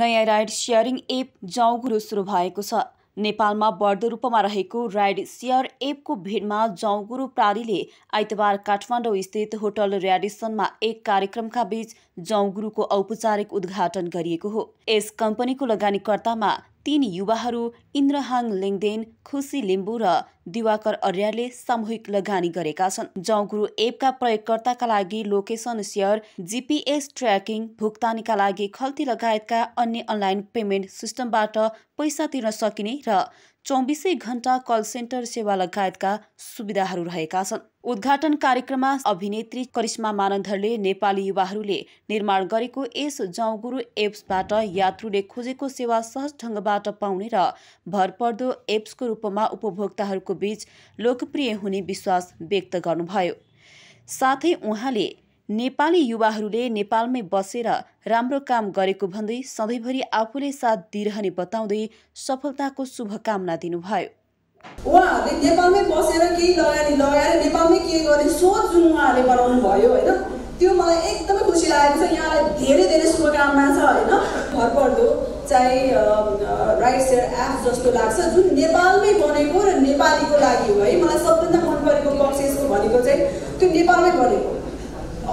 नयाँ ride sharing app जाउँघुरो सुरु भएको छ नेपालमा बढ्दो रूपमा रहेको राइड सेयर एपको भिडमा जाउँगुरु प्रालीले आइतबार काठमाडौँ स्थित होटल रेडिसनमा एक कार्यक्रमका बीच जाउँगुरुको औपचारिक उद्घाटन गरिएको हो यस कम्पनीको लगानीकर्तामा तीन युवाहरू इन्द्रहाङ लेङदेन खुसी लिम्बू र दिवाकर अर्यालले सामूहिक लगानी गरेका छन् जौगुरु एपका प्रयोगकर्ताका लागि लोकेसन सेयर जिपिएस ट्र्याकिङ भुक्तानीका लागि खल्ती लगायतका अन्य अनलाइन पेमेन्ट सिस्टमबाट पैसा तिर्न सकिने र चौबिसै घण्टा कल सेन्टर सेवा लगायतका सुविधाहरू रहेका छन् उद्घाटन कार्यक्रममा अभिनेत्री करिश्मा मानन्धरले नेपाली युवाहरूले निर्माण गरेको यस जाउँगुरु एप्सबाट यात्रुले खोजेको सेवा सहज ढङ्गबाट पाउने र भरपर्दो एप्सको रूपमा उपभोक्ताहरूको बीच लोकप्रिय हुने विश्वास व्यक्त गर्नुभयो साथै उहाँले नेपाली युवाहरूले नेपालमै बसेर राम्रो काम गरेको भन्दै सधैँभरि आफूले साथ दिइरहने बताउँदै सफलताको शुभकामना दिनुभयो उहाँहरूले नेपालमै बसेर केही लगानी लगाएर नेपालमै के गर्ने सोच जुन उहाँहरूले बनाउनु भयो होइन त्यो मलाई एकदमै खुसी लागेको छ यहाँलाई धेरै धेरै शुभकामना छ होइन भरपर्दो चाहे राइट सेयर एप जस्तो लाग्छ जुन नेपालमै बनेको र नेपालीको लागि हो है मलाई सबभन्दा मन परेको यसको भनेको चाहिँ त्यो नेपालमै बनेको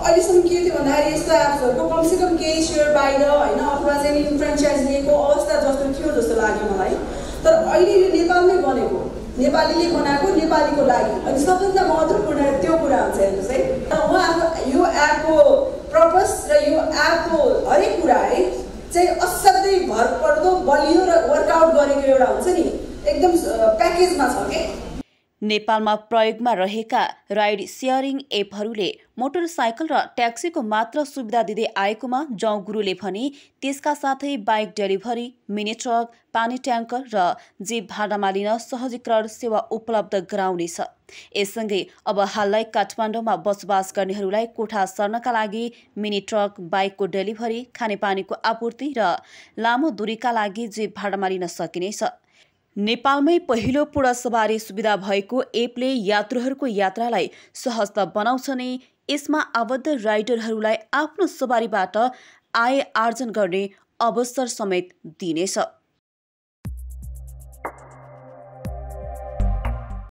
अहिलेसम्म के थियो भन्दाखेरि यस्तो एप्सहरूको कमसेकम केही सेयर बाहिर होइन अथवा चाहिँ नि फ्रेन्चाइज लिएको अवस्था जस्तो थियो जस्तो लाग्यो मलाई तर अहिले यो नेपालमै बनेको नेपालीले बनाएको नेपालीको लागि अनि सबभन्दा महत्त्वपूर्ण त्यो कुरा हुन्छ हेर्नुहोस् है र उहाँको यो एपको पर्पस र यो एपको हरेक कुरा है चाहिँ असाध्यै भरपर्दो बलियो र वर्कआउट गरेको एउटा हुन्छ नि एकदम प्याकेजमा छ कि नेपालमा प्रयोगमा रहेका राइड सेयरिङ एपहरूले मोटरसाइकल र ट्याक्सीको मात्र सुविधा दिँदै आएकोमा जाउँ गुरुले भने त्यसका साथै बाइक डेलिभरी मिनी ट्रक पानी ट्याङ्कर र जीव भाडामा लिन सहजीकरण सेवा उपलब्ध गराउनेछ यससँगै अब हालै काठमाडौँमा बसोबास गर्नेहरूलाई कोठा सर्नका लागि मिनी ट्रक बाइकको डेलिभरी खानेपानीको आपूर्ति र लामो दूरीका लागि जीव भाडामा लिन सकिनेछ नेपालमै पहिलो पूर्ण सवारी सुविधा भएको एपले यात्रुहरूको यात्रालाई सहज बनाउँछ नै यसमा आबद्ध राइडरहरूलाई आफ्नो सवारीबाट आय आर्जन गर्ने अवसर समेत दिनेछ